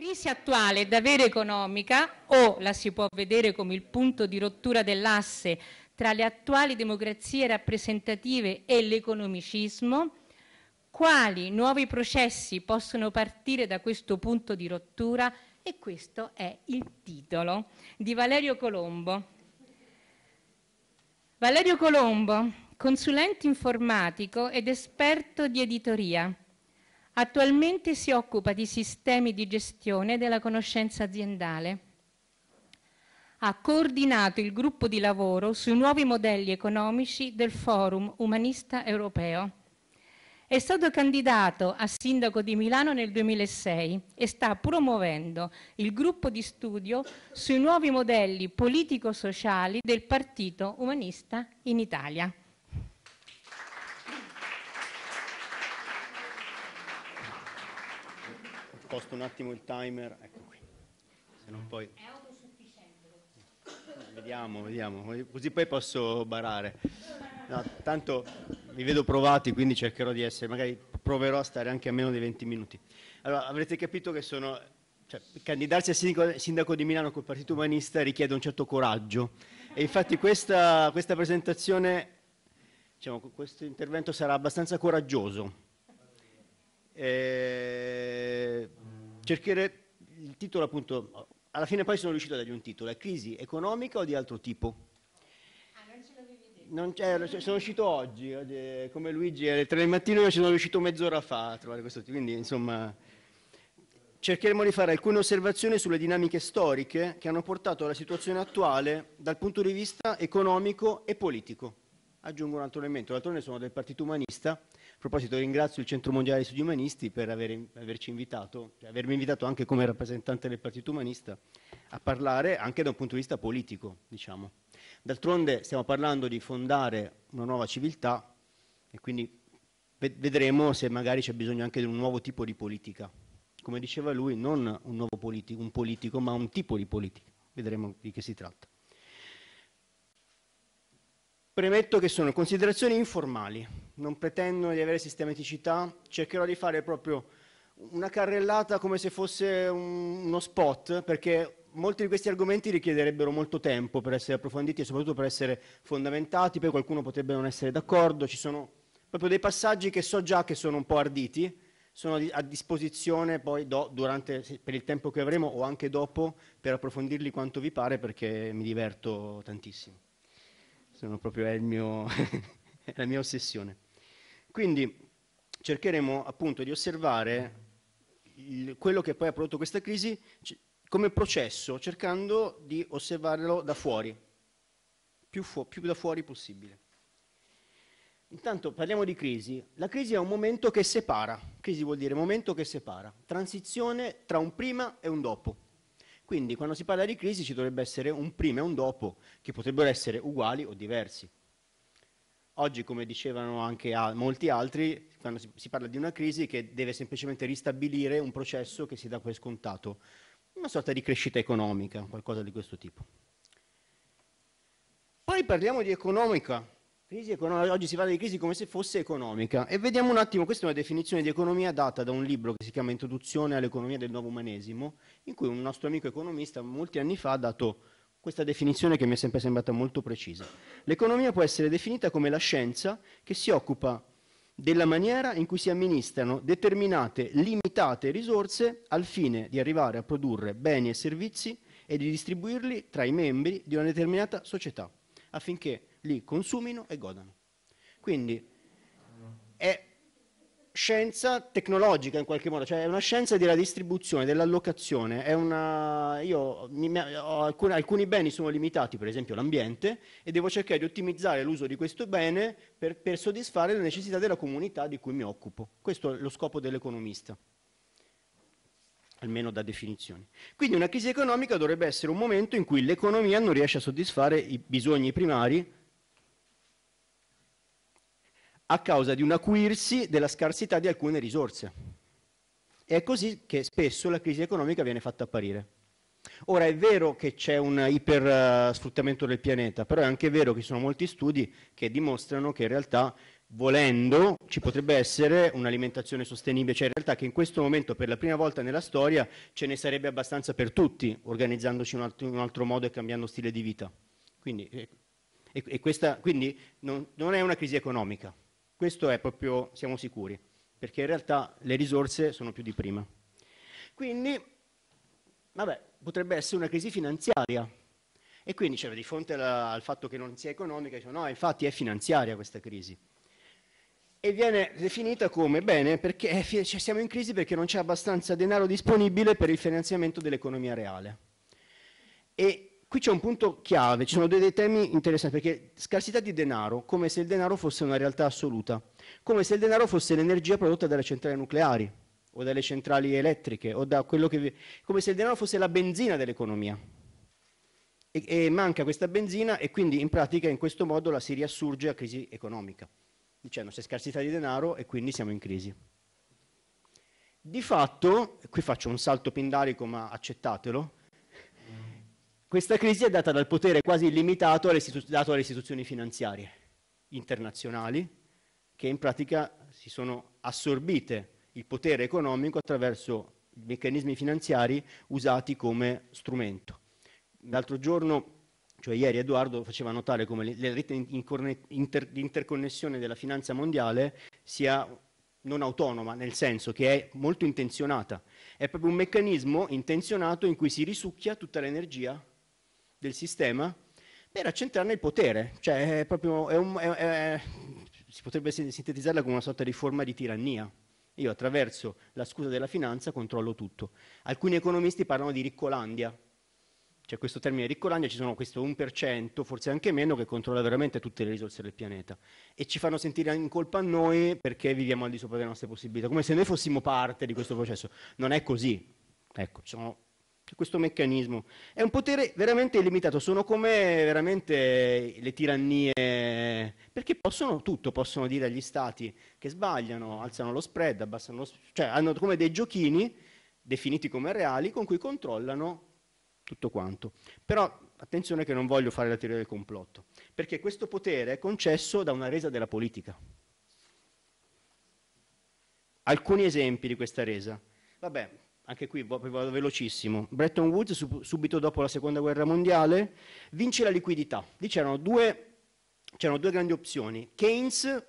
crisi attuale è davvero economica o la si può vedere come il punto di rottura dell'asse tra le attuali democrazie rappresentative e l'economicismo? Quali nuovi processi possono partire da questo punto di rottura? E questo è il titolo di Valerio Colombo. Valerio Colombo, consulente informatico ed esperto di editoria, Attualmente si occupa di sistemi di gestione della conoscenza aziendale. Ha coordinato il gruppo di lavoro sui nuovi modelli economici del Forum Umanista Europeo. È stato candidato a sindaco di Milano nel 2006 e sta promuovendo il gruppo di studio sui nuovi modelli politico-sociali del Partito Umanista in Italia. sposto un attimo il timer, ecco qui, se no poi... Eh, vediamo, vediamo, così poi posso barare. No, tanto vi vedo provati, quindi cercherò di essere, magari proverò a stare anche a meno di 20 minuti. Allora, avrete capito che sono, cioè, candidarsi a sindaco, sindaco, di Milano col Partito Umanista richiede un certo coraggio e infatti questa, questa presentazione, diciamo, questo intervento sarà abbastanza coraggioso. Eh, cercare il titolo appunto, alla fine poi sono riuscito a dargli un titolo, è crisi economica o di altro tipo? Ah, non c'è, sono uscito oggi, oggi, eh, come Luigi alle 3 del mattino, io ci sono riuscito mezz'ora fa a trovare questo titolo, quindi insomma cercheremo di fare alcune osservazioni sulle dinamiche storiche che hanno portato alla situazione attuale dal punto di vista economico e politico. Aggiungo un altro elemento, d'altronde sono del Partito Umanista, a proposito, ringrazio il Centro Mondiale degli Studi Umanisti per aver, averci invitato, avermi invitato anche come rappresentante del Partito Umanista a parlare anche da un punto di vista politico, diciamo. D'altronde stiamo parlando di fondare una nuova civiltà e quindi vedremo se magari c'è bisogno anche di un nuovo tipo di politica. Come diceva lui, non un nuovo politico, un politico, ma un tipo di politica. Vedremo di che si tratta. Premetto che sono considerazioni informali, non pretendo di avere sistematicità, cercherò di fare proprio una carrellata come se fosse un, uno spot, perché molti di questi argomenti richiederebbero molto tempo per essere approfonditi e soprattutto per essere fondamentati, poi qualcuno potrebbe non essere d'accordo, ci sono proprio dei passaggi che so già che sono un po' arditi, sono a disposizione poi do, durante, per il tempo che avremo o anche dopo per approfondirli quanto vi pare perché mi diverto tantissimo. Sono proprio è, mio, è la mia ossessione quindi cercheremo appunto di osservare il, quello che poi ha prodotto questa crisi come processo, cercando di osservarlo da fuori, più, fu più da fuori possibile. Intanto parliamo di crisi. La crisi è un momento che separa, crisi vuol dire momento che separa, transizione tra un prima e un dopo. Quindi quando si parla di crisi ci dovrebbe essere un prima e un dopo che potrebbero essere uguali o diversi. Oggi, come dicevano anche molti altri, quando si, si, parla di una crisi che deve semplicemente ristabilire un processo che si dà per scontato, una sorta di crescita economica, qualcosa di questo tipo. Poi parliamo di economica. economica. oggi si parla di crisi come se fosse economica e vediamo un attimo, questa è una definizione di economia data da un libro che si chiama Introduzione all'economia del nuovo umanesimo, in cui un nostro amico economista molti anni fa ha dato questa definizione che mi è sempre sembrata molto precisa. L'economia può essere definita come la scienza che si occupa della maniera in cui si amministrano determinate limitate risorse al fine di arrivare a produrre beni e servizi e di distribuirli tra i membri di una determinata società affinché li consumino e godano. Quindi è scienza tecnologica in qualche modo, cioè è una scienza della distribuzione, dell'allocazione. Una... Io, mi, alcuni, alcuni, beni sono limitati, per esempio l'ambiente, e devo cercare di ottimizzare l'uso di questo bene per, per, soddisfare le necessità della comunità di cui mi occupo. Questo è lo scopo dell'economista, almeno da definizione. Quindi una crisi economica dovrebbe essere un momento in cui l'economia non riesce a soddisfare i bisogni primari a causa di un acuirsi della scarsità di alcune risorse. E è così che spesso la crisi economica viene fatta apparire. Ora è vero che c'è un ipersfruttamento eh, del pianeta, però è anche vero che ci sono molti studi che dimostrano che in realtà volendo ci potrebbe essere un'alimentazione sostenibile, cioè in realtà che in questo momento per la prima volta nella storia ce ne sarebbe abbastanza per tutti, organizzandoci in un altro, in un altro modo e cambiando stile di vita. Quindi, eh, e, e questa, quindi non, non è una crisi economica, questo è proprio, siamo sicuri, perché in realtà le risorse sono più di prima. Quindi, vabbè, potrebbe essere una crisi finanziaria. E quindi cioè, di fronte alla, al fatto che non sia economica, dice, no, infatti è finanziaria questa crisi. E viene definita come, bene, perché cioè, siamo in crisi perché non c'è abbastanza denaro disponibile per il finanziamento dell'economia reale. E Qui c'è un punto chiave, ci sono dei, dei, temi interessanti, perché scarsità di denaro, come se il denaro fosse una realtà assoluta, come se il denaro fosse l'energia prodotta dalle centrali nucleari o dalle centrali elettriche, o da quello che vi... come se il denaro fosse la benzina dell'economia. E, e manca questa benzina e quindi in pratica in questo modo la si riassurge a crisi economica, dicendo c'è scarsità di denaro e quindi siamo in crisi. Di fatto, qui faccio un salto pindarico ma accettatelo, questa crisi è data dal potere quasi illimitato dato alle istituzioni finanziarie internazionali, che in pratica si sono assorbite il potere economico attraverso meccanismi finanziari usati come strumento. L'altro giorno, cioè ieri, Edoardo faceva notare come la rete di interconnessione della finanza mondiale sia non autonoma, nel senso che è molto intenzionata. È proprio un meccanismo intenzionato in cui si risucchia tutta l'energia del sistema per accentrarne il potere. Cioè, è proprio, è un, è, è, si potrebbe sintetizzarla come una sorta di forma di tirannia. Io attraverso la scusa della finanza controllo tutto. Alcuni economisti parlano di riccolandia, c'è questo termine riccolandia, ci sono questo 1%, forse anche meno, che controlla veramente tutte le risorse del pianeta e ci fanno sentire in colpa a noi perché viviamo al di sopra delle nostre possibilità, come se noi fossimo parte di questo processo. Non è così. Ecco, ci sono questo meccanismo. È un potere veramente illimitato, sono come veramente le tirannie, perché possono tutto, possono dire agli stati che sbagliano, alzano lo spread, abbassano lo spread, cioè hanno come dei giochini definiti come reali con cui controllano tutto quanto. Però attenzione che non voglio fare la teoria del complotto, perché questo potere è concesso da una resa della politica. Alcuni esempi di questa resa. Vabbè, anche qui vado velocissimo, Bretton Woods subito dopo la seconda guerra mondiale vince la liquidità. Lì c'erano due, due grandi opzioni. Keynes,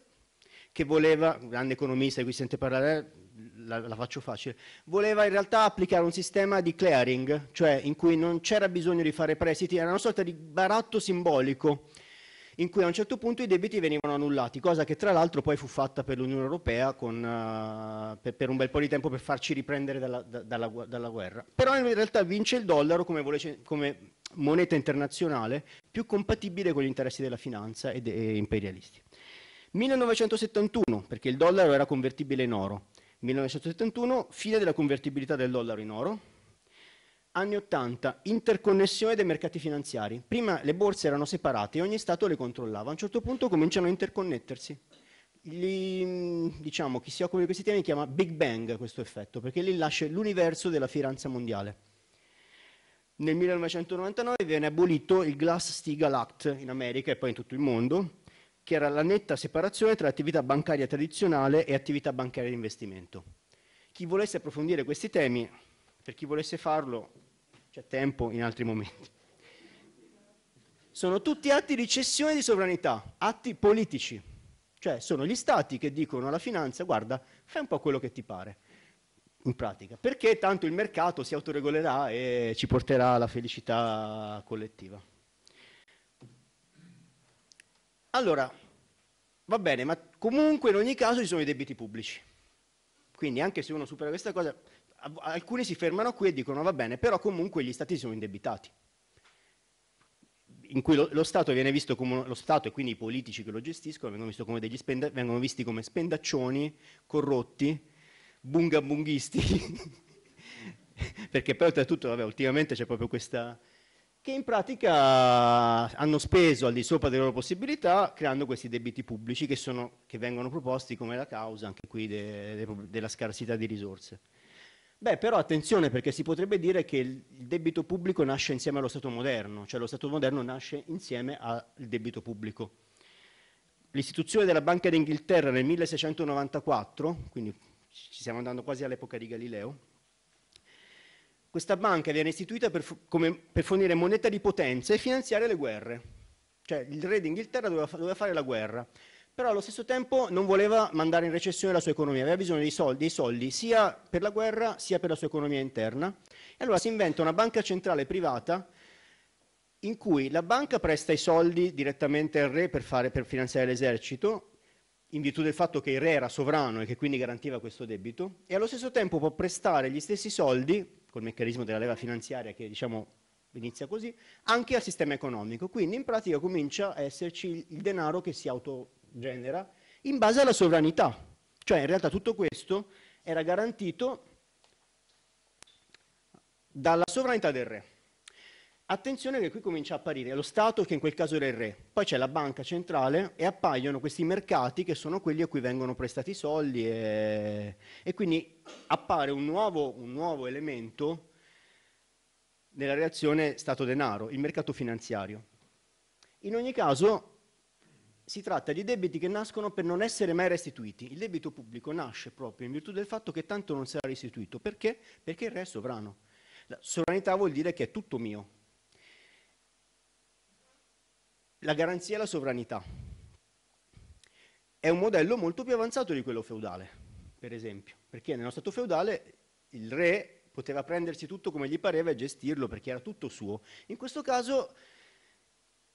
che voleva, un grande economista di cui sente parlare, la, la, faccio facile, voleva in realtà applicare un sistema di clearing, cioè in cui non c'era bisogno di fare prestiti, era una sorta di baratto simbolico in cui a un certo punto i debiti venivano annullati, cosa che tra l'altro poi fu fatta per l'Unione Europea con, uh, per, per, un bel po' di tempo per farci riprendere dalla, da, dalla, dalla guerra. Però in realtà vince il dollaro come, volece, come, moneta internazionale più compatibile con gli interessi della finanza e, de, e imperialisti. 1971, perché il dollaro era convertibile in oro. 1971, fine della convertibilità del dollaro in oro, anni 80, interconnessione dei mercati finanziari. Prima le borse erano separate e ogni Stato le controllava. A un certo punto cominciano a interconnettersi. Gli, diciamo, chi si occupa di questi temi chiama Big Bang questo effetto, perché lì nasce l'universo della finanza mondiale. Nel 1999 viene abolito il Glass-Steagall Act in America e poi in tutto il mondo, che era la netta separazione tra attività bancaria tradizionale e attività bancaria di investimento. Chi volesse approfondire questi temi, per chi volesse farlo, c'è tempo in altri momenti. Sono tutti atti di cessione di sovranità, atti politici, cioè sono gli stati che dicono alla finanza guarda, fai un po' quello che ti pare, in pratica, perché tanto il mercato si autoregolerà e ci porterà alla felicità collettiva. Allora, va bene, ma comunque in ogni caso ci sono i debiti pubblici. Quindi anche se uno supera questa cosa, alcuni si fermano qui e dicono va bene, però comunque gli stati sono indebitati, in cui lo, lo Stato viene visto come uno, lo Stato e quindi i politici che lo gestiscono vengono, visto come degli spenda, vengono visti come spendaccioni, corrotti, bungabunghisti, perché poi oltretutto vabbè, ultimamente c'è proprio questa che in pratica hanno speso al di sopra delle loro possibilità creando questi debiti pubblici che, sono, che vengono proposti come la causa anche qui de, de, della scarsità di risorse. Beh, però attenzione perché si potrebbe dire che il debito pubblico nasce insieme allo Stato moderno, cioè lo Stato moderno nasce insieme al debito pubblico. L'istituzione della Banca d'Inghilterra nel 1694, quindi ci stiamo andando quasi all'epoca di Galileo, questa banca viene istituita per, come, per, fornire moneta di potenza e finanziare le guerre. Cioè il re d'Inghilterra doveva, doveva, fare la guerra, però allo stesso tempo non voleva mandare in recessione la sua economia, aveva bisogno dei soldi, dei soldi sia per la guerra sia per la sua economia interna. E allora si inventa una banca centrale privata in cui la banca presta i soldi direttamente al re per, fare, per finanziare l'esercito, in virtù del fatto che il re era sovrano e che quindi garantiva questo debito, e allo stesso tempo può prestare gli stessi soldi col meccanismo della leva finanziaria che diciamo inizia così, anche al sistema economico. Quindi in pratica comincia a esserci il denaro che si autogenera in base alla sovranità. Cioè in realtà tutto questo era garantito dalla sovranità del re. Attenzione che qui comincia a apparire lo Stato che in quel caso era il re, poi c'è la banca centrale e appaiono questi mercati che sono quelli a cui vengono prestati i soldi e, e quindi appare un nuovo, un nuovo elemento nella reazione Stato-denaro, il mercato finanziario. In ogni caso si tratta di debiti che nascono per non essere mai restituiti. Il debito pubblico nasce proprio in virtù del fatto che tanto non sarà restituito. Perché? Perché il re è sovrano. La sovranità vuol dire che è tutto mio, la garanzia e la sovranità. È un modello molto più avanzato di quello feudale, per esempio, perché nello Stato feudale il re poteva prendersi tutto come gli pareva e gestirlo perché era tutto suo. In questo caso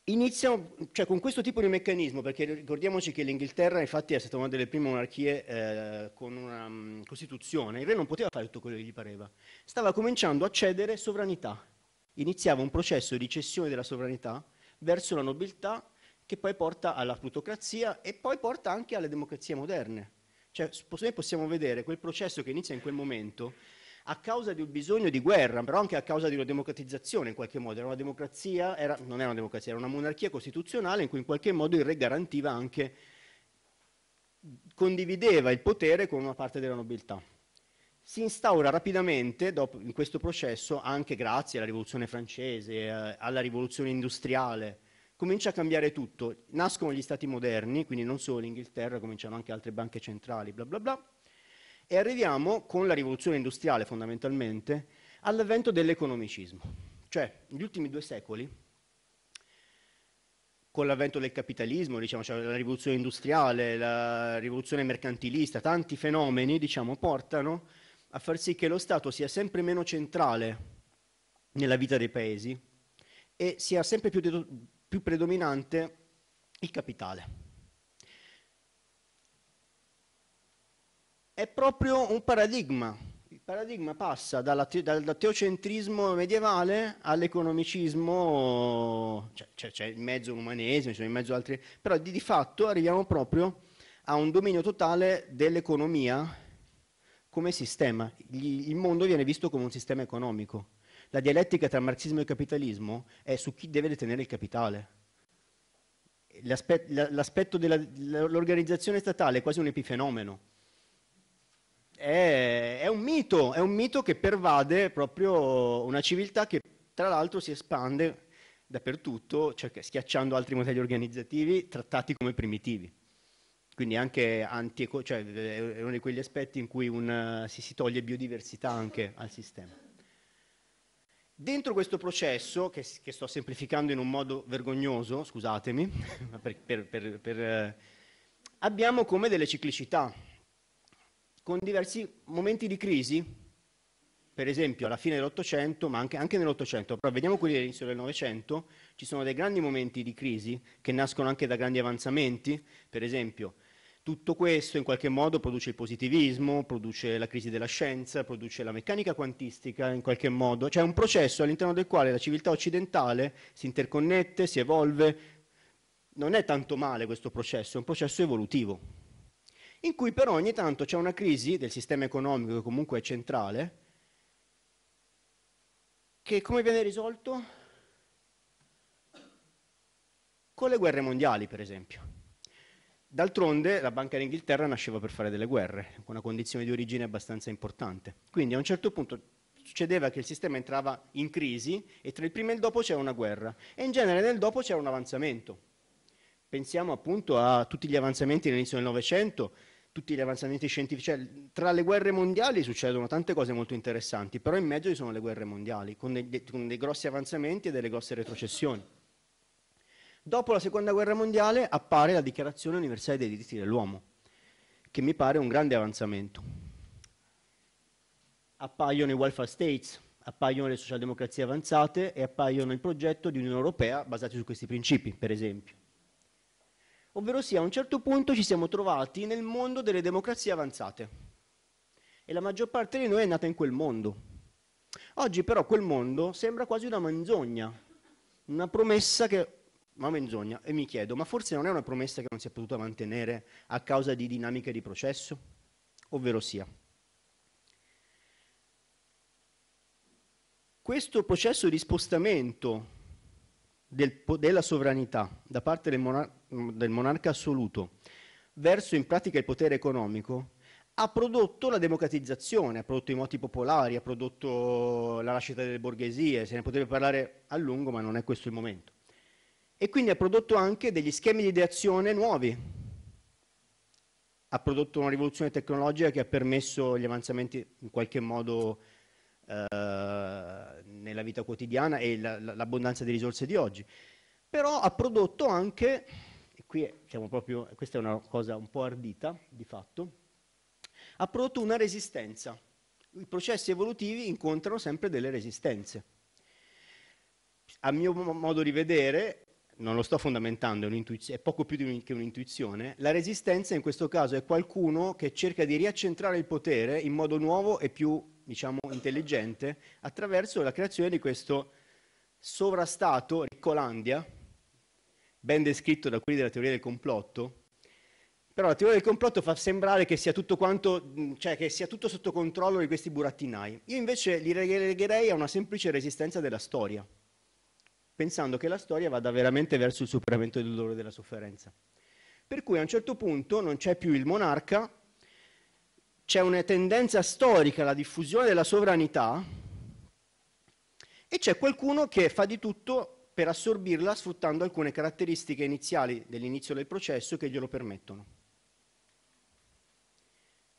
Iniziamo, cioè con questo tipo di meccanismo, perché ricordiamoci che l'Inghilterra infatti è stata una delle prime monarchie eh, con una um, Costituzione, il re non poteva fare tutto quello che gli pareva, stava cominciando a cedere sovranità, iniziava un processo di cessione della sovranità verso la nobiltà che poi porta alla plutocrazia e poi porta anche alle democrazie moderne. Cioè, noi possiamo vedere quel processo che inizia in quel momento a causa di un bisogno di guerra, però anche a causa di una democratizzazione in qualche modo. Era una democrazia, era, non era una democrazia, era una monarchia costituzionale in cui in qualche modo il re garantiva anche, condivideva il potere con una parte della nobiltà si instaura rapidamente dopo, in questo processo, anche grazie alla rivoluzione francese, eh, alla rivoluzione industriale, comincia a cambiare tutto. Nascono gli stati moderni, quindi non solo l'Inghilterra, cominciano anche altre banche centrali, bla bla bla, e arriviamo con la rivoluzione industriale fondamentalmente all'avvento dell'economicismo. Cioè, negli ultimi due secoli, con l'avvento del capitalismo, diciamo, cioè la rivoluzione industriale, la rivoluzione mercantilista, tanti fenomeni diciamo, portano a far sì che lo Stato sia sempre meno centrale nella vita dei paesi e sia sempre più, più predominante il capitale. È proprio un paradigma. Il paradigma passa dalla, dal teocentrismo medievale all'economicismo, c'è cioè, cioè, cioè, in mezzo l'umanesimo, c'è cioè in mezzo altri, però di, di fatto arriviamo proprio a un dominio totale dell'economia come sistema. il mondo viene visto come un sistema economico. La dialettica tra marxismo e capitalismo è su chi deve detenere il capitale. L'aspetto dell'organizzazione statale è quasi un epifenomeno. È, è, un mito, è un mito che pervade proprio una civiltà che tra l'altro si espande dappertutto, cioè, schiacciando altri modelli organizzativi trattati come primitivi quindi anche anti, cioè è uno di quegli aspetti in cui un, eh, si, si toglie biodiversità anche al sistema. Dentro questo processo, che, che, sto semplificando in un modo vergognoso, scusatemi, per, per, per, eh, abbiamo come delle ciclicità, con diversi momenti di crisi, per esempio alla fine dell'Ottocento, ma anche, anche nell'Ottocento, però vediamo quelli dell'inizio del Novecento, ci sono dei grandi momenti di crisi che nascono anche da grandi avanzamenti, per esempio tutto questo in qualche modo produce il positivismo, produce la crisi della scienza, produce la meccanica quantistica in qualche modo, cioè è un processo all'interno del quale la civiltà occidentale si interconnette, si evolve. Non è tanto male questo processo, è un processo evolutivo, in cui però ogni tanto c'è una crisi del sistema economico che comunque è centrale, che come viene risolto? Con le guerre mondiali, per esempio. D'altronde la Banca d'Inghilterra nasceva per fare delle guerre, con una condizione di origine abbastanza importante. Quindi a un certo punto succedeva che il sistema entrava in crisi e tra il prima e il dopo c'era una guerra e in genere nel dopo c'era un avanzamento. Pensiamo appunto a tutti gli avanzamenti all'inizio del Novecento, tutti gli avanzamenti scientifici, cioè, tra le guerre mondiali succedono tante cose molto interessanti, però in mezzo ci sono le guerre mondiali, con dei, con dei grossi avanzamenti e delle grosse retrocessioni. Dopo la seconda guerra mondiale appare la Dichiarazione universale dei diritti dell'uomo, che mi pare un grande avanzamento. Appaiono i welfare states, appaiono le socialdemocrazie avanzate e appaiono il progetto di Unione Europea basati su questi principi, per esempio. Ovvero sia, a un certo punto ci siamo trovati nel mondo delle democrazie avanzate e la maggior parte di noi è nata in quel mondo. Oggi però quel mondo sembra quasi una menzogna, una promessa che ma menzogna e mi chiedo, ma forse non è una promessa che non si è potuta mantenere a causa di dinamiche di processo? Ovvero sia. Questo processo di spostamento del, della sovranità da parte del, monar del monarca assoluto verso in pratica il potere economico ha prodotto la democratizzazione, ha prodotto i moti popolari, ha prodotto la nascita delle borghesie, se ne potrebbe parlare a lungo ma non è questo il momento e quindi ha prodotto anche degli schemi di ideazione nuovi. Ha prodotto una rivoluzione tecnologica che ha permesso gli avanzamenti in qualche modo eh, nella vita quotidiana e l'abbondanza di risorse di oggi. Però ha prodotto anche, e qui siamo proprio, questa è una cosa un po' ardita di fatto, ha prodotto una resistenza. I processi evolutivi incontrano sempre delle resistenze a mio modo di vedere, non lo sto fondamentando, è, è poco più un che un'intuizione, la resistenza in questo caso è qualcuno che cerca di riaccentrare il potere in modo nuovo e più, diciamo, intelligente attraverso la creazione di questo sovrastato, Riccolandia, ben descritto da quelli della teoria del complotto, però la teoria del complotto fa sembrare che sia tutto, quanto, cioè che sia tutto sotto controllo di questi burattinai. Io invece li relegherei a una semplice resistenza della storia pensando che la storia vada veramente verso il superamento del dolore e della sofferenza. Per cui a un certo punto non c'è più il monarca, c'è una tendenza storica alla diffusione della sovranità e c'è qualcuno che fa di tutto per assorbirla sfruttando alcune caratteristiche iniziali dell'inizio del processo che glielo permettono.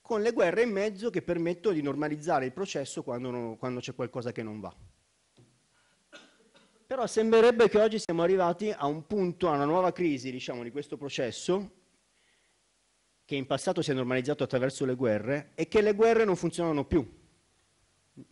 Con le guerre in mezzo che permettono di normalizzare il processo quando, no, quando c'è qualcosa che non va però sembrerebbe che oggi siamo arrivati a un punto, a una nuova crisi diciamo, di questo processo, che in passato si è normalizzato attraverso le guerre, e che le guerre non funzionano più.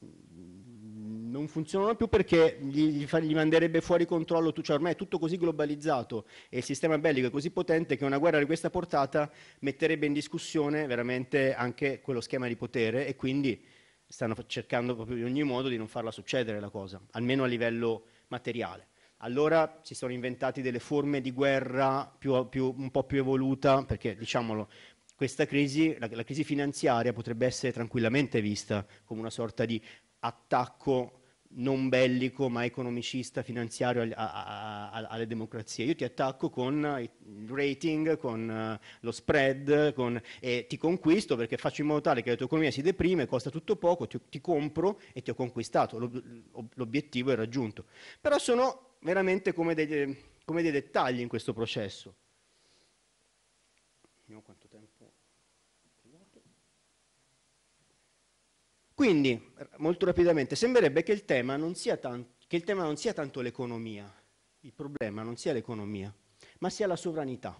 Non funzionano più perché gli, gli manderebbe fuori controllo, tu, cioè ormai è tutto così globalizzato e il sistema bellico è così potente che una guerra di questa portata metterebbe in discussione veramente anche quello schema di potere e quindi stanno cercando proprio in ogni modo di non farla succedere la cosa, almeno a livello materiale. Allora si sono inventati delle forme di guerra più, più, un po' più evoluta, perché diciamolo, questa crisi, la, la crisi finanziaria potrebbe essere tranquillamente vista come una sorta di attacco non bellico ma economicista finanziario a, a, a, alle democrazie. Io ti attacco con eh, il rating, con eh, lo spread con, e ti conquisto perché faccio in modo tale che la tua economia si deprime, costa tutto poco, ti, ti compro e ti ho conquistato, l'obiettivo è raggiunto. Però sono veramente come dei, come dei dettagli in questo processo. Quindi, molto rapidamente, sembrerebbe che il tema non sia, tan tema non sia tanto l'economia, il problema non sia l'economia, ma sia la sovranità.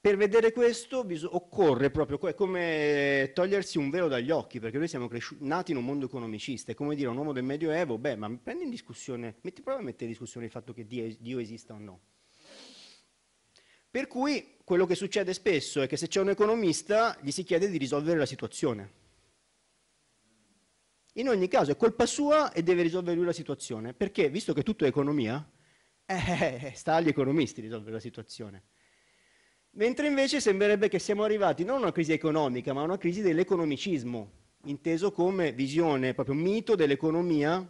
Per vedere questo occorre proprio come togliersi un velo dagli occhi, perché noi siamo nati in un mondo economicista, è come dire a un uomo del Medioevo, beh, ma prendi in discussione, metti, prova a mettere in discussione il fatto che Dio, Dio esista o no. Per cui quello che succede spesso è che se c'è un economista gli si chiede di risolvere la situazione. In ogni caso è colpa sua e deve risolvere lui la situazione, perché visto che tutto è economia, eh, sta agli economisti risolvere la situazione. Mentre invece sembrerebbe che siamo arrivati non a una crisi economica, ma a una crisi dell'economicismo, inteso come visione, proprio mito dell'economia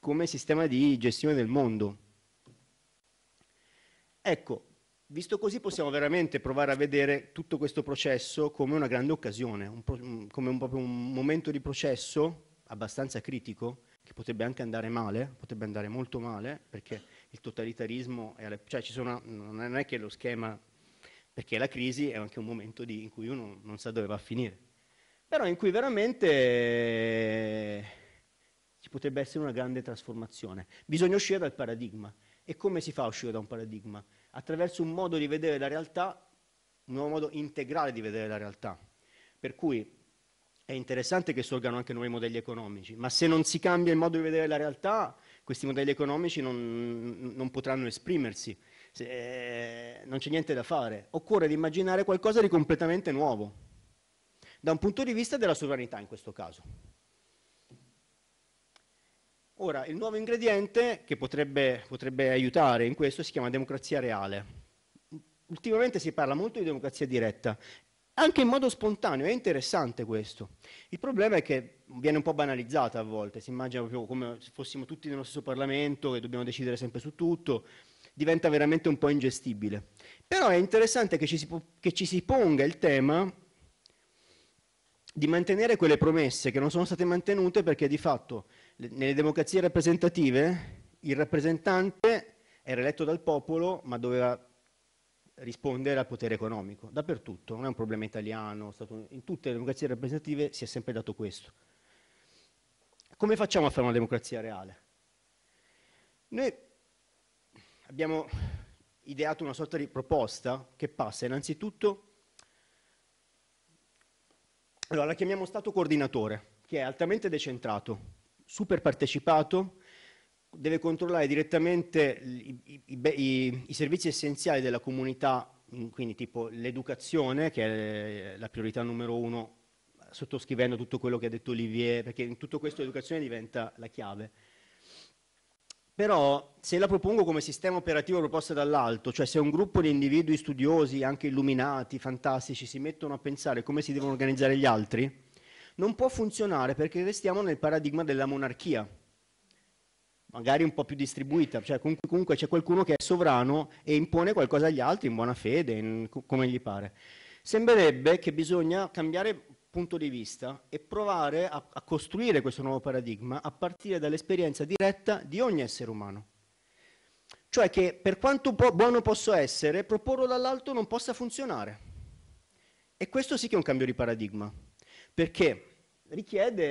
come sistema di gestione del mondo. Ecco, Visto così possiamo veramente provare a vedere tutto questo processo come una grande occasione, un pro, come un, proprio un momento di processo abbastanza critico, che potrebbe anche andare male, potrebbe andare molto male, perché il totalitarismo, è alle, cioè una, non è che lo schema, perché la crisi è anche un momento di, in cui uno non sa dove va a finire, però in cui veramente eh, ci potrebbe essere una grande trasformazione. Bisogna uscire dal paradigma. E come si fa a uscire da un paradigma? attraverso un modo di vedere la realtà, un nuovo modo integrale di vedere la realtà. Per cui è interessante che sorgano anche nuovi modelli economici, ma se non si cambia il modo di vedere la realtà, questi modelli economici non, non potranno esprimersi, se, eh, non c'è niente da fare. Occorre immaginare qualcosa di completamente nuovo, da un punto di vista della sovranità in questo caso. Ora, il nuovo ingrediente che potrebbe, potrebbe aiutare in questo si chiama democrazia reale. Ultimamente si parla molto di democrazia diretta anche in modo spontaneo, è interessante questo. Il problema è che viene un po' banalizzata a volte, si immagina proprio come se fossimo tutti nello stesso Parlamento e dobbiamo decidere sempre su tutto, diventa veramente un po' ingestibile. Però è interessante che ci si, che ci si ponga il tema di mantenere quelle promesse che non sono state mantenute perché di fatto nelle democrazie rappresentative il rappresentante era eletto dal popolo ma doveva rispondere al potere economico, dappertutto, non è un problema italiano, in tutte le democrazie rappresentative si è sempre dato questo. Come facciamo a fare una democrazia reale? Noi abbiamo ideato una sorta di proposta che passa innanzitutto, allora la chiamiamo Stato coordinatore, che è altamente decentrato, super partecipato, deve controllare direttamente i, i, i, i servizi essenziali della comunità, quindi tipo l'educazione, che è la priorità numero uno, sottoscrivendo tutto quello che ha detto Olivier, perché in tutto questo l'educazione diventa la chiave. Però se la propongo come sistema operativo proposto dall'alto, cioè se un gruppo di individui studiosi, anche illuminati, fantastici, si mettono a pensare come si devono organizzare gli altri, non può funzionare perché restiamo nel paradigma della monarchia, magari un po' più distribuita, cioè comunque, c'è qualcuno che è sovrano e impone qualcosa agli altri in buona fede, in, come gli pare. Sembrerebbe che bisogna cambiare punto di vista e provare a, a costruire questo nuovo paradigma a partire dall'esperienza diretta di ogni essere umano. Cioè che per quanto po buono posso essere, proporlo dall'alto non possa funzionare. E questo sì che è un cambio di paradigma perché richiede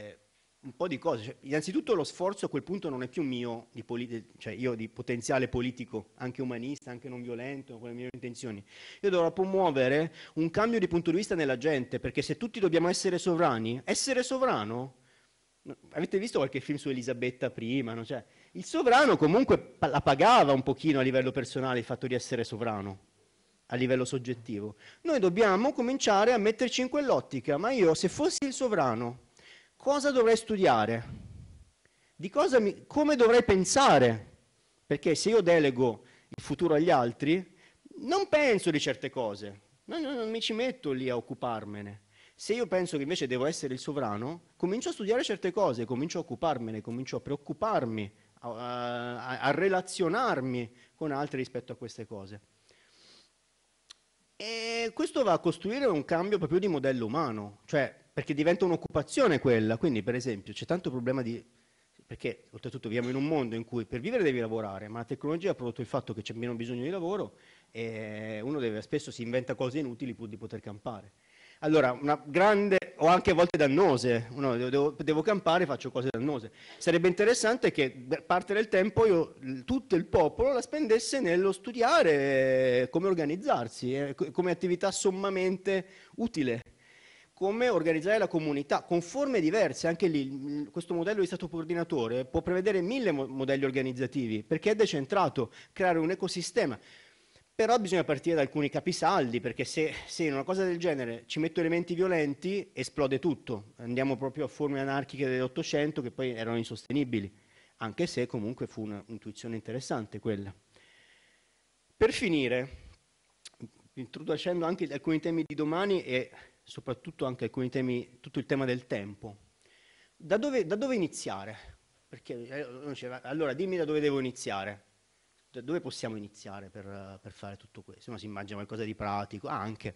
eh, un po' di cose. Cioè, innanzitutto lo sforzo a quel punto non è più mio, di politi- cioè io di potenziale politico, anche umanista, anche non violento, con le mie intenzioni. Io dovrò promuovere un cambio di punto di vista nella gente, perché se tutti dobbiamo essere sovrani, essere sovrano, avete visto qualche film su Elisabetta prima, no? cioè, il sovrano comunque la pagava un pochino a livello personale il fatto di essere sovrano a livello soggettivo. Noi dobbiamo cominciare a metterci in quell'ottica, ma io se fossi il sovrano, cosa dovrei studiare? Di cosa Mi, come dovrei pensare? Perché se io delego il futuro agli altri, non penso di certe cose, non, non, non mi ci metto lì a occuparmene. Se io penso che invece devo essere il sovrano, comincio a studiare certe cose, comincio a occuparmene, comincio a preoccuparmi, a, a, a relazionarmi con altri rispetto a queste cose. E questo va a costruire un cambio proprio di modello umano, cioè perché diventa un'occupazione quella, quindi per esempio c'è tanto problema di... perché oltretutto viviamo in un mondo in cui per vivere devi lavorare, ma la tecnologia ha prodotto il fatto che c'è meno bisogno di lavoro e uno deve, spesso si inventa cose inutili pur di poter campare. Allora, una grande o anche a volte dannose, no, devo, devo campare, faccio cose dannose. Sarebbe interessante che parte del tempo io, tutto il popolo la spendesse nello studiare eh, come organizzarsi, eh, come attività sommamente utile come organizzare la comunità con forme diverse, anche lì questo modello di stato coordinatore può prevedere mille modelli organizzativi perché è decentrato, creare un ecosistema. Però bisogna partire da alcuni capisaldi, perché se, se in una cosa del genere ci metto elementi violenti, esplode tutto. Andiamo proprio a forme anarchiche dell'Ottocento che poi erano insostenibili, anche se comunque fu un'intuizione interessante quella. Per finire, introducendo anche alcuni temi di domani e soprattutto anche alcuni temi, tutto il tema del tempo. Da dove, da dove iniziare? Perché, eh, allora dimmi da dove devo iniziare. Da dove possiamo iniziare per, per fare tutto questo? Uno si immagina qualcosa di pratico, ah, anche.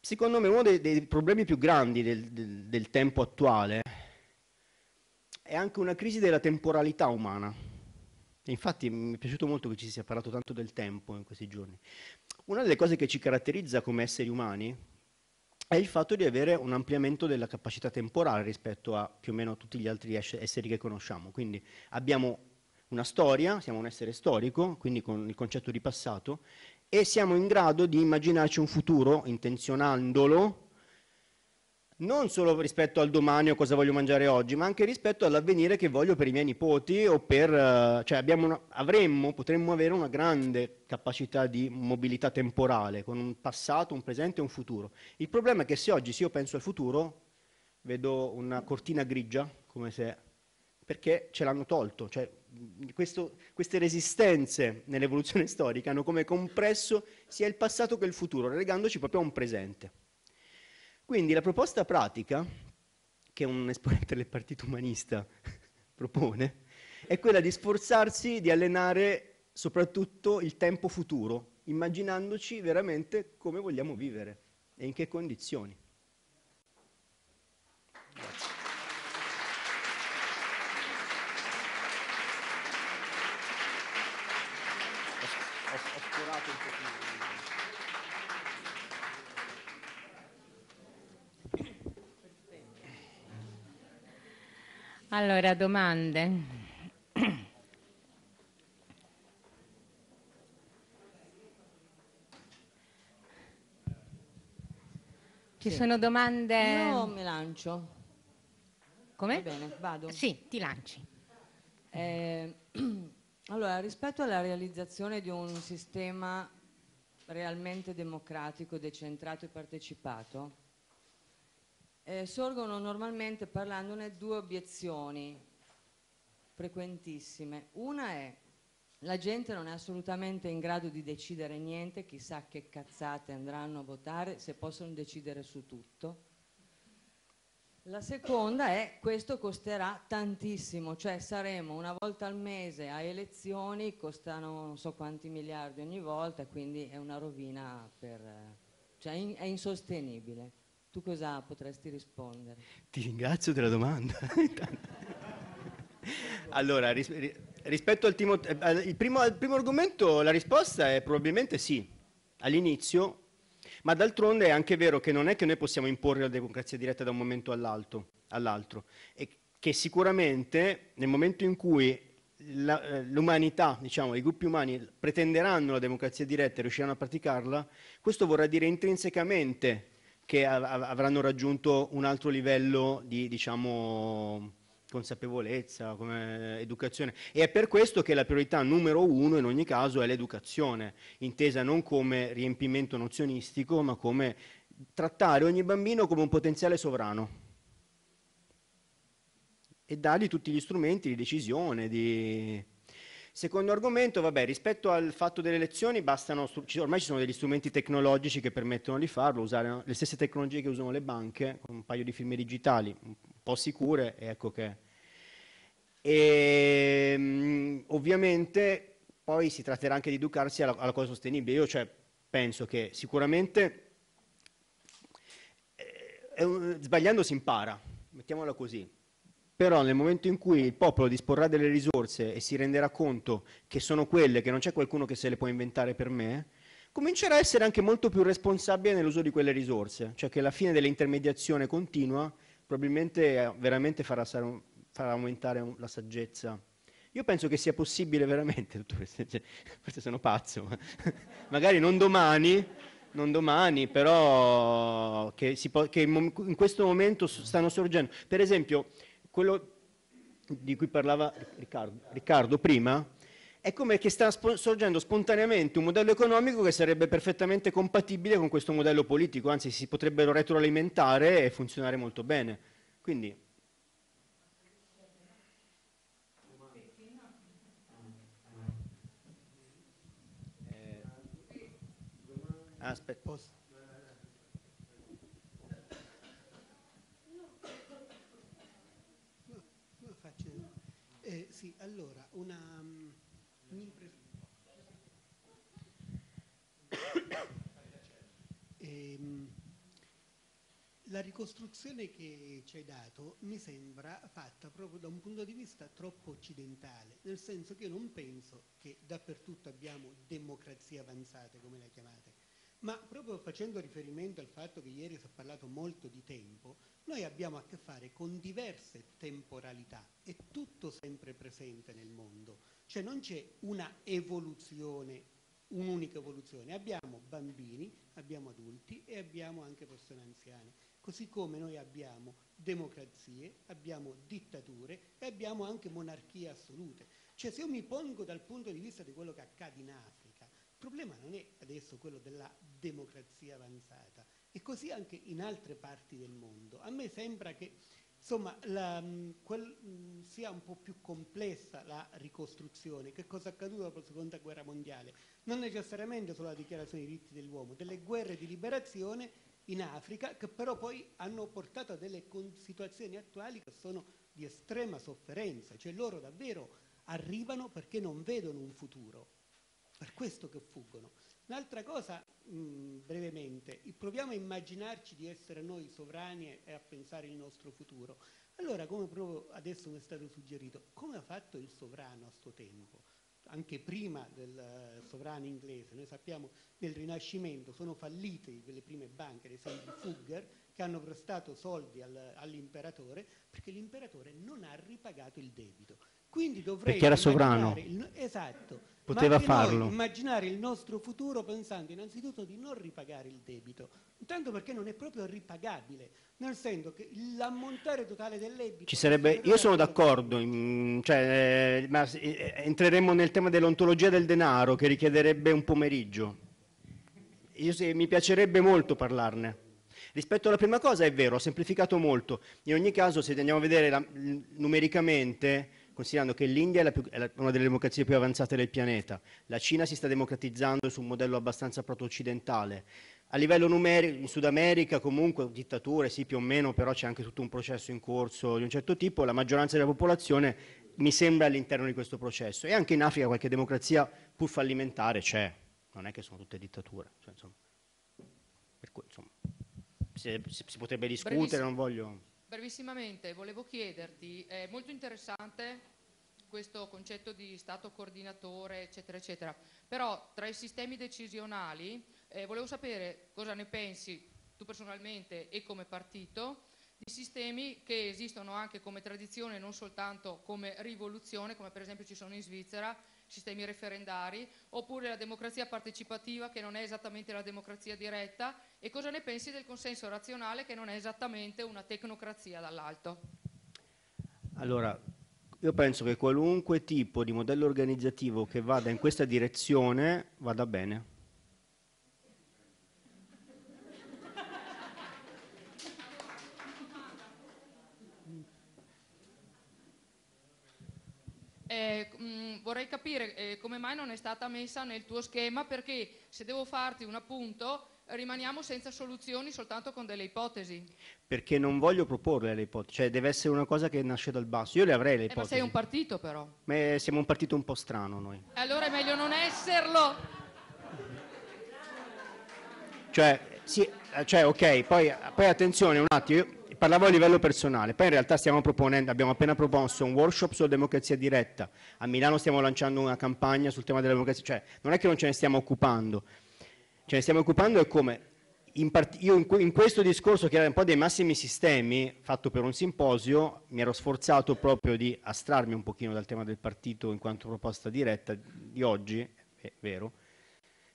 Secondo me uno dei, dei problemi più grandi del, del, del tempo attuale è anche una crisi della temporalità umana. Infatti mi è piaciuto molto che ci sia parlato tanto del tempo in questi giorni. Una delle cose che ci caratterizza come esseri umani è il fatto di avere un ampliamento della capacità temporale rispetto a più o meno tutti gli altri esseri che conosciamo. Quindi abbiamo una storia, siamo un essere storico, quindi con il concetto di passato, e siamo in grado di immaginarci un futuro intenzionandolo non solo rispetto al domani o cosa voglio mangiare oggi, ma anche rispetto all'avvenire che voglio per i miei nipoti o per... Eh, cioè una, avremmo, potremmo avere una grande capacità di mobilità temporale, con un passato, un presente e un futuro. Il problema è che se oggi, se io penso al futuro, vedo una cortina grigia, come se... perché ce l'hanno tolto, cioè questo, queste resistenze nell'evoluzione storica hanno come compresso sia il passato che il futuro, relegandoci proprio a un presente. Quindi la proposta pratica, che un esponente del partito umanista propone, è quella di sforzarsi di allenare soprattutto il tempo futuro, immaginandoci veramente come vogliamo vivere e in che condizioni. Grazie. Allora, domande? Ci sì. sono domande? Io mi lancio. Come? Va bene, vado. Sì, ti lanci. Eh, Allora, rispetto alla realizzazione di un sistema realmente democratico, decentrato e partecipato, eh, sorgono normalmente parlandone due obiezioni frequentissime. Una è la gente non è assolutamente in grado di decidere niente, chissà che cazzate andranno a votare se possono decidere su tutto. La seconda è questo costerà tantissimo, cioè saremo una volta al mese a elezioni, costano non so quanti miliardi ogni volta, quindi è una rovina, per, cioè è insostenibile. Tu cosa potresti rispondere? Ti ringrazio della domanda. allora, ris rispetto al, eh, primo, al primo argomento, la risposta è probabilmente sì. All'inizio ma d'altronde è anche vero che non è che noi possiamo imporre la democrazia diretta da un momento all'altro, all'altro e che sicuramente nel momento in cui la, eh, l'umanità, diciamo, i gruppi umani pretenderanno la democrazia diretta e riusciranno a praticarla, questo vorrà dire intrinsecamente che av- avranno raggiunto un altro livello di, diciamo, consapevolezza, come educazione. E è per questo che la priorità numero uno in ogni caso è l'educazione, intesa non come riempimento nozionistico, ma come trattare ogni bambino come un potenziale sovrano e dargli tutti gli strumenti di decisione, di... Secondo argomento, vabbè, rispetto al fatto delle lezioni, bastano, ormai ci sono degli strumenti tecnologici che permettono di farlo, usare le stesse tecnologie che usano le banche, con un paio di firme digitali, un po' sicure, e ecco che e, ehm, ovviamente poi si tratterà anche di educarsi alla, alla cosa sostenibile. Io cioè, penso che sicuramente eh, un, sbagliando si impara, mettiamola così. Però nel momento in cui il popolo disporrà delle risorse e si renderà conto che sono quelle, che non c'è qualcuno che se le può inventare per me, comincerà a essere anche molto più responsabile nell'uso di quelle risorse, cioè che la fine dell'intermediazione continua probabilmente eh, veramente farà stare un, far aumentare la saggezza. Io penso che sia possibile veramente, forse sono pazzo, ma magari non domani, non domani, però che, po- che in questo momento stanno sorgendo. Per esempio, quello di cui parlava Riccardo, Riccardo prima, è come che sta sp- sorgendo spontaneamente un modello economico che sarebbe perfettamente compatibile con questo modello politico, anzi si potrebbero retroalimentare e funzionare molto bene. Quindi Aspetta. posso? Eh, sì, allora, una... Um, eh, la ricostruzione che ci hai dato mi sembra fatta proprio da un punto di vista troppo occidentale, nel senso che io non penso che dappertutto abbiamo democrazie avanzate, come le chiamate, ma proprio facendo riferimento al fatto che ieri si è parlato molto di tempo, noi abbiamo a che fare con diverse temporalità, è tutto sempre presente nel mondo, cioè non c'è una evoluzione, un'unica evoluzione, abbiamo bambini, abbiamo adulti e abbiamo anche persone anziane, così come noi abbiamo democrazie, abbiamo dittature e abbiamo anche monarchie assolute. Cioè se io mi pongo dal punto di vista di quello che accade in Africa, il problema non è adesso quello della democrazia avanzata e così anche in altre parti del mondo. A me sembra che insomma, la, mm, quel, mm, sia un po' più complessa la ricostruzione, che cosa è accaduto dopo la seconda guerra mondiale, non necessariamente solo la dichiarazione dei diritti dell'uomo, delle guerre di liberazione in Africa che però poi hanno portato a delle situazioni attuali che sono di estrema sofferenza, cioè loro davvero arrivano perché non vedono un futuro, per questo che fuggono. Un'altra cosa brevemente, proviamo a immaginarci di essere noi sovrani e a pensare il nostro futuro. Allora, come proprio adesso mi è stato suggerito, come ha fatto il sovrano a suo tempo? Anche prima del eh, sovrano inglese, noi sappiamo che nel Rinascimento sono fallite le prime banche, ad esempio Fugger, che hanno prestato soldi al, all'imperatore perché l'imperatore non ha ripagato il debito. Quindi perché era sovrano. Il, esatto. Poteva farlo. immaginare il nostro futuro pensando innanzitutto di non ripagare il debito, intanto perché non è proprio ripagabile, nel senso che l'ammontare totale del debito... Ci sarebbe, io sono d'accordo, cioè, eh, ma eh, entreremmo nel tema dell'ontologia del denaro che richiederebbe un pomeriggio. Io, sì, mi piacerebbe molto parlarne. Rispetto alla prima cosa è vero, ho semplificato molto. In ogni caso, se andiamo a vedere la, numericamente, considerando che l'India è, più, è, una delle democrazie più avanzate del pianeta, la Cina si sta democratizzando su un modello abbastanza proto-occidentale, a livello numerico, in Sud America comunque dittature, sì più o meno, però c'è anche tutto un processo in corso di un certo tipo, la maggioranza della popolazione mi sembra all'interno di questo processo e anche in Africa qualche democrazia pur fallimentare c'è, non è che sono tutte dittature. Cioè, insomma, per cui, insomma, si, si potrebbe discutere, Brevissimo. non voglio brevissimamente volevo chiederti, è molto interessante questo concetto di Stato coordinatore, eccetera, eccetera, però tra i sistemi decisionali eh, volevo sapere cosa ne pensi tu personalmente e come partito di sistemi che esistono anche come tradizione, non soltanto come rivoluzione, come per esempio ci sono in Svizzera, sistemi referendari, oppure la democrazia partecipativa che non è esattamente la democrazia diretta e cosa ne pensi del consenso razionale che non è esattamente una tecnocrazia dall'alto? Allora, io penso che qualunque tipo di modello organizzativo che vada in questa direzione vada bene messa nel tuo schema perché se devo farti un appunto rimaniamo senza soluzioni soltanto con delle ipotesi. Perché non voglio proporle le ipotesi, cioè deve essere una cosa che nasce dal basso. Io le avrei le eh, ipotesi. ma sei un partito però. Ma eh, siamo un partito un po' strano noi. allora è meglio non esserlo. Cioè, sì, eh, cioè ok, poi, poi attenzione un attimo, io parlavo a livello personale, poi in realtà stiamo proponendo, abbiamo appena proposto un workshop sulla democrazia diretta, a Milano stiamo lanciando una campagna sul tema della democrazia, cioè non è che non ce ne stiamo occupando, ce ne stiamo occupando è come in part- io in, in, questo discorso che era un po' dei massimi sistemi fatto per un simposio mi ero sforzato proprio di astrarmi un pochino dal tema del partito in quanto proposta diretta di oggi, è vero.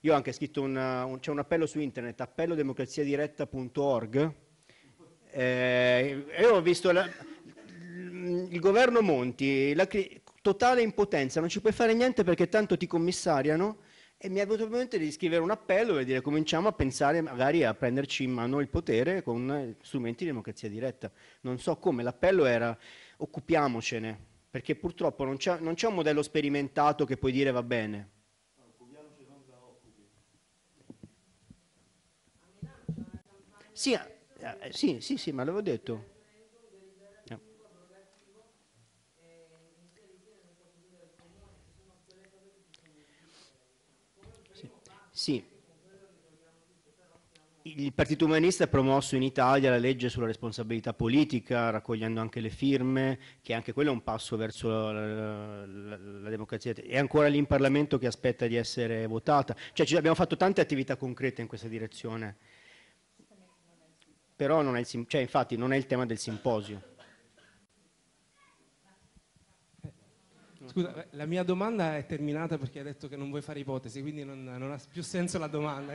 Io ho anche scritto una, un, c'è un appello su internet, appellodemocraziadiretta.org eh, io ho visto la, il governo Monti, la totale impotenza, non ci puoi fare niente perché tanto ti commissariano e mi è venuto in mente di scrivere un appello e dire cominciamo a pensare magari a prenderci in mano il potere con strumenti di democrazia diretta. Non so come, l'appello era occupiamocene, perché purtroppo non c'è, un modello sperimentato che puoi dire va bene. Sì, eh, sì, sì, sì, ma l'avevo detto. Eh. Sì. Il Partito Umanista ha promosso in Italia la legge sulla responsabilità politica, raccogliendo anche le firme, che anche quello è un passo verso la, la, la democrazia. È ancora lì in Parlamento che aspetta di essere votata. Cioè abbiamo fatto tante attività concrete in questa direzione però non è il, cioè, infatti non è il tema del simposio. Scusa, eh, la mia domanda è terminata perché hai detto che non vuoi fare ipotesi, quindi non, non ha più senso la domanda.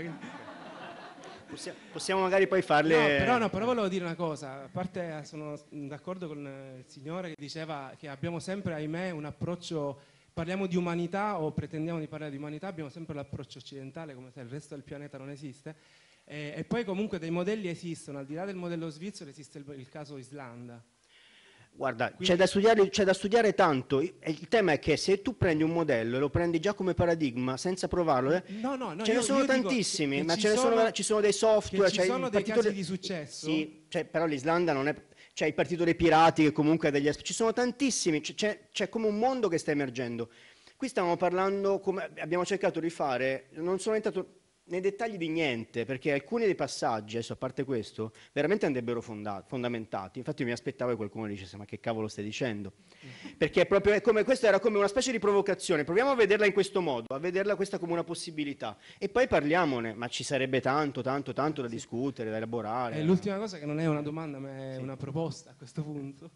Possiamo magari poi farle... No però, no, però volevo dire una cosa, a parte eh, sono d'accordo con eh, il signore che diceva che abbiamo sempre, ahimè, un approccio, parliamo di umanità o pretendiamo di parlare di umanità, abbiamo sempre l'approccio occidentale come se il resto del pianeta non esiste, eh, e poi comunque dei modelli esistono, al di là del modello svizzero esiste il, il caso Islanda. Guarda, c'è, da studiare, da studiare tanto, il tema è che se tu prendi un modello e lo prendi già come paradigma senza provarlo, eh, no, no, no, ce io, ne sono tantissimi, ma ce sono, sono, ci sono dei software, ci cioè sono dei casi di successo. Sì, cioè, però l'Islanda non è c'è cioè, il partito dei pirati che comunque ha degli ci sono tantissimi, c'è, c'è, come un mondo che sta emergendo. Qui stiamo parlando, come abbiamo cercato di fare, non sono entrato nei dettagli di niente, perché alcuni dei passaggi, adesso a parte questo, veramente andrebbero fonda- fondamentati. Infatti io mi aspettavo che qualcuno dicesse ma che cavolo stai dicendo? Perché è proprio come, questa era come una specie di provocazione, proviamo a vederla in questo modo, a vederla questa come una possibilità e poi parliamone, ma ci sarebbe tanto, tanto, tanto da sì. discutere, da elaborare. Eh, l'ultima cosa che non è una domanda ma è sì. una proposta a questo punto.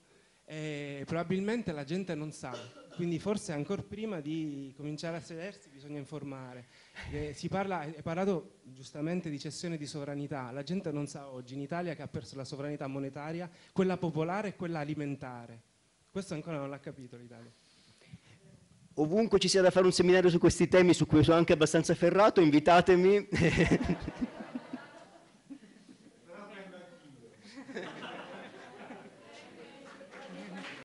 Eh, probabilmente la gente non sa, quindi forse ancora prima di cominciare a sedersi bisogna informare. Eh, si parla, è parlato giustamente di cessione di sovranità, la gente non sa oggi in Italia che ha perso la sovranità monetaria, quella popolare e quella alimentare. Questo ancora non l'ha capito l'Italia. Ovunque ci sia da fare un seminario su questi temi, su cui sono anche abbastanza ferrato, invitatemi.